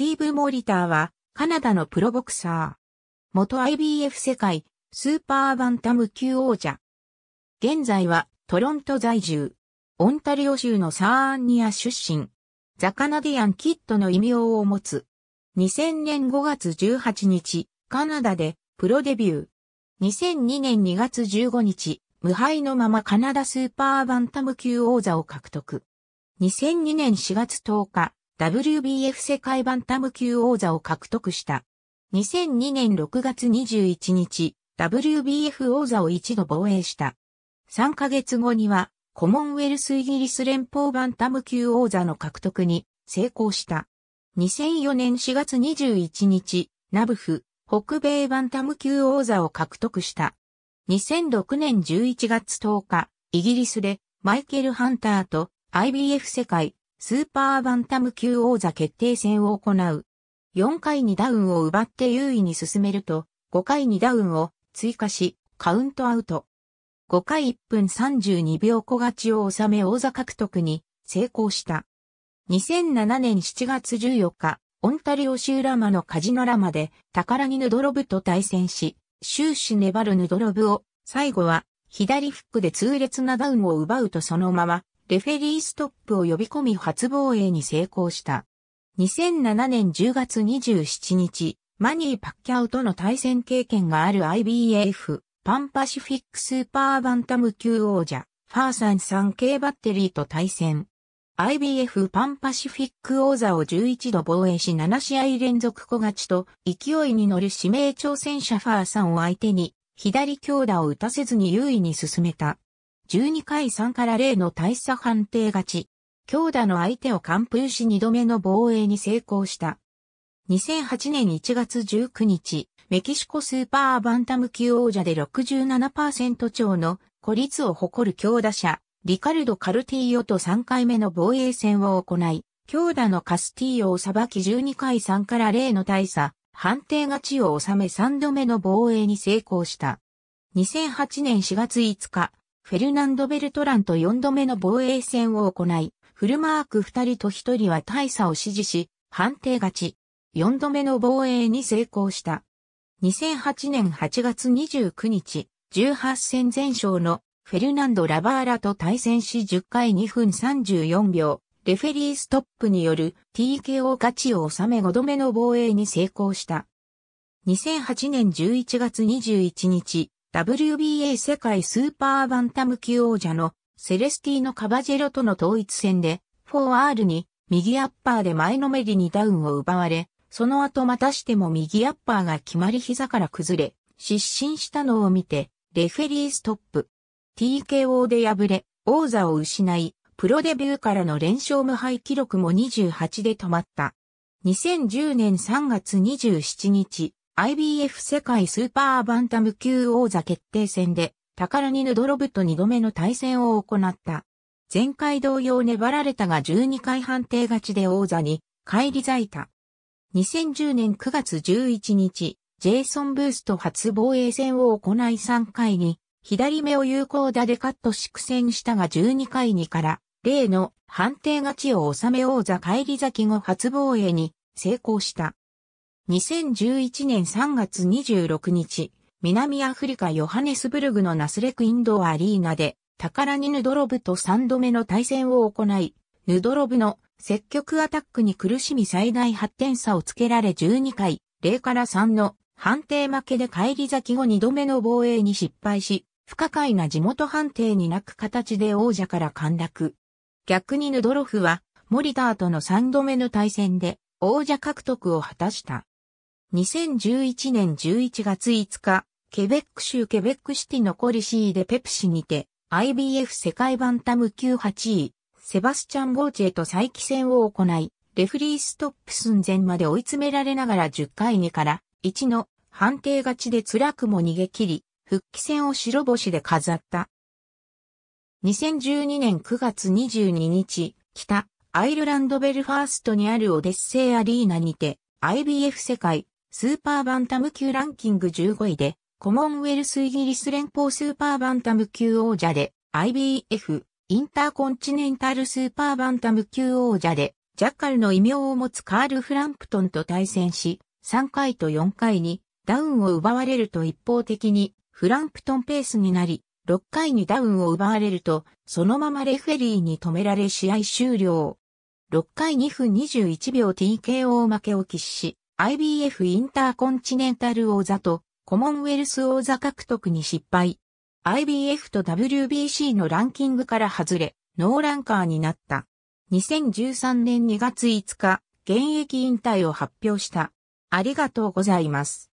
ティーブ・モリターは、カナダのプロボクサー。元 IBF 世界、スーパーバンタム級王者。現在は、トロント在住。オンタリオ州のサーンニア出身。ザ・カナディアン・キッドの異名を持つ。2000年5月18日、カナダで、プロデビュー。2002年2月15日、無敗のままカナダスーパーバンタム級王座を獲得。2002年4月10日、WBF 世界バンタム級王座を獲得した。2002年6月21日、WBF 王座を一度防衛した。3ヶ月後には、コモンウェルスイギリス連邦バンタム級王座の獲得に成功した。2004年4月21日、ナブフ、北米バンタム級王座を獲得した。2006年11月10日、イギリスでマイケル・ハンターと IBF 世界スーパーバンタム級王座決定戦を行う。4回にダウンを奪って優位に進めると、5回にダウンを追加し、カウントアウト。5回1分32秒小勝ちを収め王座獲得に成功した。2007年7月14日、オンタリオ州ラマのカジノラマで、宝木ヌドロブと対戦し、終始粘るヌドロブを、最後は、左フックで痛烈なダウンを奪うとそのまま、レフェリーストップを呼び込み初防衛に成功した。2007年10月27日、マニー・パッキャオとの対戦経験がある IBF、パンパシフィックスーパーバンタム級王者、ファーサン3系バッテリーと対戦。IBF パンパシフィック王座を11度防衛し7試合連続小勝ちと勢いに乗る指名挑戦者ファーさんを相手に左強打を打たせずに優位に進めた。12回3から0の大差判定勝ち。強打の相手を完封し2度目の防衛に成功した。2008年1月19日、メキシコスーパーバンタム級王者で67%超の孤立を誇る強打者、リカルド・カルティーヨと3回目の防衛戦を行い、強打のカスティーヨを裁き12回3から0の大差、判定勝ちを収め3度目の防衛に成功した。2008年4月5日、フェルナンド・ベルトランと4度目の防衛戦を行い、フルマーク2人と1人は大差を支持し、判定勝ち。4度目の防衛に成功した。2008年8月29日、18戦全勝のフェルナンド・ラバーラと対戦し10回2分34秒、レフェリーストップによる TKO 勝ちを収め5度目の防衛に成功した。2008年11月21日、WBA 世界スーパーバンタム級王者のセレスティーノ・カバジェロとの統一戦で 4R に右アッパーで前のめりにダウンを奪われ、その後またしても右アッパーが決まり膝から崩れ、失神したのを見て、レフェリーストップ。TKO で敗れ、王座を失い、プロデビューからの連勝無敗記録も28で止まった。2010年3月27日、IBF 世界スーパーバンタム級王座決定戦で、タカラニヌドロブと2度目の対戦を行った。前回同様粘られたが12回判定勝ちで王座に返り咲いた。2010年9月11日、ジェイソン・ブースト初防衛戦を行い3回に、左目を有効打でカットし苦戦したが12回にから、例の判定勝ちを収め王座返り咲き後初防衛に成功した。2011年3月26日、南アフリカヨハネスブルグのナスレクインドアリーナで、宝にヌドロブと3度目の対戦を行い、ヌドロブの積極アタックに苦しみ最大8点差をつけられ12回、0から3の判定負けで返り咲き後2度目の防衛に失敗し、不可解な地元判定に泣く形で王者から陥落。逆にヌドロフは、モリターとの3度目の対戦で王者獲得を果たした。2011年11月5日、ケベック州ケベックシティのコリシーでペプシにて、IBF 世界バンタム級8位、セバスチャン・ボーチェと再起戦を行い、レフリーストップ寸前まで追い詰められながら10回2から1の判定勝ちで辛くも逃げ切り、復帰戦を白星で飾った。2012年9月22日、北アイルランドベルファーストにあるオデッセイアリーナにて、IBF 世界スーパーバンタム級ランキング15位で、コモンウェルスイギリス連邦スーパーバンタム級王者で、IBF、インターコンチネンタルスーパーバンタム級王者で、ジャッカルの異名を持つカール・フランプトンと対戦し、3回と4回にダウンを奪われると一方的にフランプトンペースになり、6回にダウンを奪われると、そのままレフェリーに止められ試合終了。6回2分21秒 TKO 負けを喫し、IBF インターコンチネンタル王座とコモンウェルス王座獲得に失敗。IBF と WBC のランキングから外れ、ノーランカーになった。2013年2月5日、現役引退を発表した。ありがとうございます。